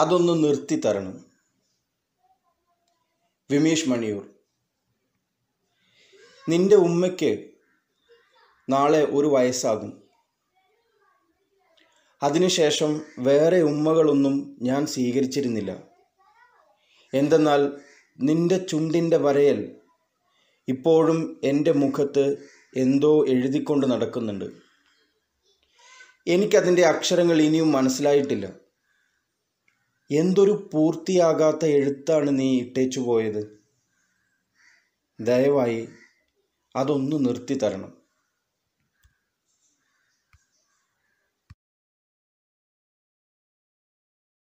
അതൊന്ന് നിർത്തി തരണം വിമീഷ് മണിയൂർ നിന്റെ ഉമ്മയ്ക്ക് നാളെ ഒരു വയസ്സാകും അതിനുശേഷം വേറെ ഉമ്മകളൊന്നും ഞാൻ സ്വീകരിച്ചിരുന്നില്ല എന്തെന്നാൽ നിന്റെ ചുണ്ടിൻ്റെ വരയൽ ഇപ്പോഴും എൻ്റെ മുഖത്ത് എന്തോ എഴുതിക്കൊണ്ട് നടക്കുന്നുണ്ട് എനിക്കതിൻ്റെ അക്ഷരങ്ങൾ ഇനിയും മനസ്സിലായിട്ടില്ല എന്തൊരു പൂർത്തിയാകാത്ത എഴുത്താണ് നീ ഇട്ടേച്ചു പോയത് ദയവായി അതൊന്ന് നിർത്തി തരണം